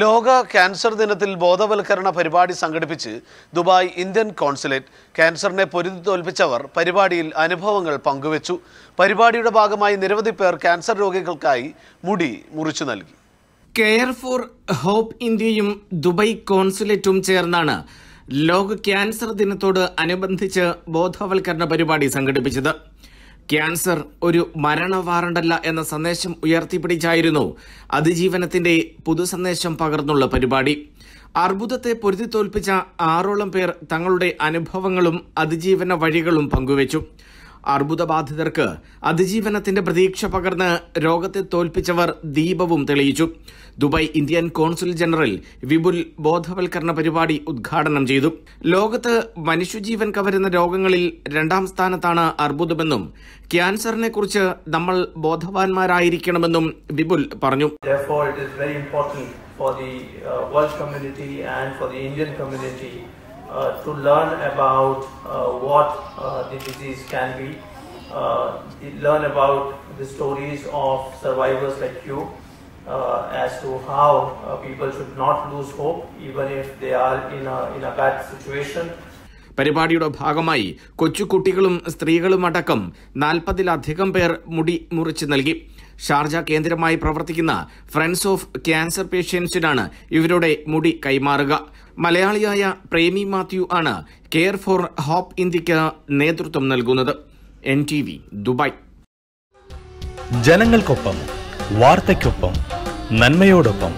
ലോക ക്യാൻസർ ദിനത്തിൽ ബോധവൽക്കരണ പരിപാടി സംഘടിപ്പിച്ച് ദുബായ് ഇന്ത്യൻ കോൺസുലേറ്റ് ക്യാൻസറിനെ പൊരുതി തോൽപ്പിച്ചവർ പരിപാടിയിൽ അനുഭവങ്ങൾ പങ്കുവച്ചു പരിപാടിയുടെ ഭാഗമായി നിരവധി പേർ ക്യാൻസർ രോഗികൾക്കായി മുടി മുറിച്ചു നൽകി കെയർ ഫോർ ഹോപ്പ് ഇന്ത്യയും ദുബായ് കോൺസുലേറ്റും ചേർന്നാണ് ലോക ക്യാൻസർ ദിനത്തോട് അനുബന്ധിച്ച് ബോധവൽക്കരണ പരിപാടി സംഘടിപ്പിച്ചത് ക്യാൻസർ ഒരു മരണ വാറണ്ടല്ല എന്ന സന്ദേശം ഉയർത്തിപ്പിടിച്ചായിരുന്നു അതിജീവനത്തിന്റെ പുതു സന്ദേശം പകർന്നുള്ള പരിപാടി അർബുദത്തെ പൊരുതി തോൽപ്പിച്ച ആറോളം പേർ തങ്ങളുടെ അനുഭവങ്ങളും അതിജീവന വഴികളും പങ്കുവച്ചു അർബുദബാധിതർക്ക് അതിജീവനത്തിന്റെ പ്രതീക്ഷ പകർന്ന് രോഗത്തെ തോൽപ്പിച്ചവർ ദീപവും തെളിയിച്ചു Dubai Indian consul general Vipul ബോധവൽക്കരണ പരിപാടി ഉദ്ഘാടനം ചെയ്തു ലോകത്ത് മനുഷ്യജീവൻ കവരുന്ന രോഗങ്ങളിൽ രണ്ടാം സ്ഥാനത്താണ് അർബുദമെന്നും ക്യാൻസറിനെ കുറിച്ച് നമ്മൾ ബോധവാന്മാരായിരിക്കണമെന്നും വിപുൽ പറഞ്ഞു for the uh, world community and for the Indian community to learn about what the disease can be, learn about the stories of survivors like you as to how people should not lose hope even if they are in a, in a bad situation. പരിപാടിയുടെ ഭാഗമായി കൊച്ചുകുട്ടികളും അടക്കം നാൽപ്പതിലധികം പേർ മുടി മുറിച്ച് നൽകി Sharjah കേന്ദ്രമായി പ്രവർത്തിക്കുന്ന friends of cancer പേഷ്യൻസിനാണ് ഇവരുടെ മുടി കൈമാറുക മലയാളിയായ പ്രേമി മാത്യു ആണ് കെയർ ഫോർ ഹോപ്പ് ഇന്ത്യക്ക് നേതൃത്വം നൽകുന്നത് എൻ ടി വി ദുബായ് ജനങ്ങൾക്കൊപ്പം വാർത്തയ്ക്കൊപ്പം നന്മയോടൊപ്പം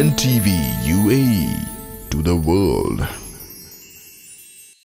N T V U A to the world